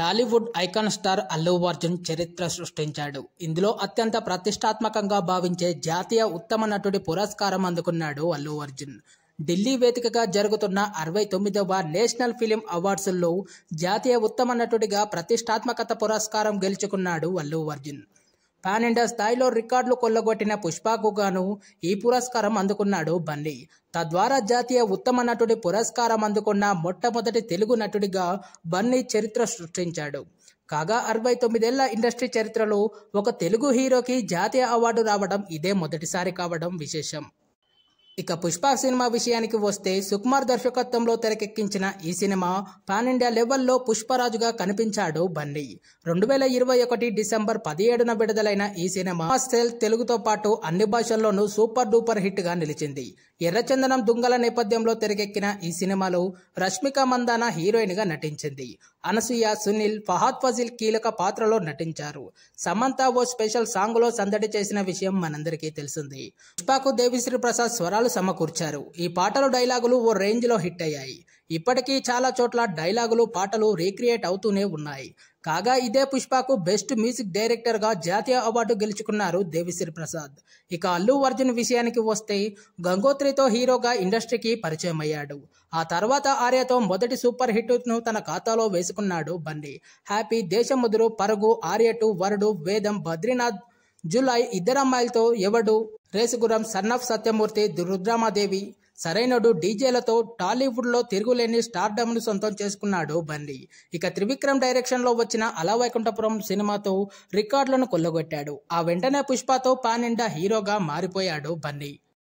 Tollywood icon star Allu Arjun చరిత్ర సృష్టించాడు ఇందులో అత్యంత ప్రతిష్టాత్మకంగా భావించే జాతీయ ఉత్తమ నటుడి పురస్కారం అందుకున్నాడు అల్లు అర్జున్ ఢిల్లీ వేదికగా జరుగుతున్న అరవై తొమ్మిదవ నేషనల్ ఫిలిం అవార్డ్స్లో జాతీయ ఉత్తమ నటుడిగా ప్రతిష్టాత్మకత పురస్కారం గెలుచుకున్నాడు అల్లు అర్జున్ పాన్ ఇండియా స్థాయిలో రికార్డులు కొల్లగొట్టిన పుష్పకు గాను ఈ పురస్కారం అందుకున్నాడు బన్నీ తద్వారా జాతీయ ఉత్తమ నటుడి పురస్కారం అందుకున్న మొట్టమొదటి తెలుగు నటుడిగా బన్నీ చరిత్ర సృష్టించాడు కాగా అరవై తొమ్మిదేళ్ల ఇండస్ట్రీ చరిత్రలో ఒక తెలుగు హీరోకి జాతీయ అవార్డు రావడం ఇదే మొదటిసారి కావడం విశేషం ఇక పుష్ప సినిమా విషయానికి వస్తే సుకుమార్ దర్శకత్వంలో తెరకెక్కించిన ఈ సినిమా పాన్ ఇండియా లెవెల్లో పుష్పరాజుగా కనిపించాడు బన్నీ రెండు వేల ఇరవై ఒకటి డిసెంబర్ పదిహేడున విడుదలైన ఈ సినిమా సెల్ తెలుగుతో పాటు అన్ని భాషల్లోనూ సూపర్ డూపర్ హిట్ గా నిలిచింది ఎర్రచందనం దుంగల నేపథ్యంలో తెరకెక్కిన ఈ సినిమాలో రష్మిక మందాన హీరోయిన్గా నటించింది అనసూయ సునీల్ ఫహాద్ ఫజిల్ కీలక పాత్రలో నటించారు సమంత ఓ స్పెషల్ సాంగ్లో సందడి చేసిన విషయం మనందరికీ తెలిసింది పుష్పకు దేవిశ్రీ ప్రసాద్ స్వరాలు సమకూర్చారు ఈ పాటలు డైలాగులు ఓ రేంజ్లో హిట్ అయ్యాయి ఇప్పటికీ చాలా చోట్ల డైలాగులు పాటలు రీక్రియేట్ అవుతూనే ఉన్నాయి కాగా ఇదే పుష్పకు బెస్ట్ మ్యూజిక్ డైరెక్టర్గా జాతీయ అవార్డు గెలుచుకున్నారు దేవిశ్రీ ప్రసాద్ ఇక అల్లు అర్జున్ విషయానికి వస్తే గంగోత్రితో హీరోగా ఇండస్ట్రీకి పరిచయం అయ్యాడు ఆ తర్వాత ఆర్యతో మొదటి సూపర్ హిట్ను తన ఖాతాలో వేసుకున్నాడు బండి హ్యాపీ దేశముదురు పరుగు ఆర్య టు వరుడు వేదం బద్రీనాథ్ జులై ఇద్దరు అమ్మాయిలతో ఎవడు రేసుగురం సన్నఫ్ సత్యమూర్తి రుద్రామాదేవి సరైనడు డీజేలతో టాలీవుడ్లో తిరుగులేని స్టార్డమ్ను సొంతం చేసుకున్నాడు బన్నీ ఇక త్రివిక్రమ్ డైరెక్షన్లో వచ్చిన అలవైకుంఠపురం సినిమాతో రికార్డులను కొల్లగొట్టాడు ఆ వెంటనే పుష్పతో పానిండా హీరోగా మారిపోయాడు బన్నీ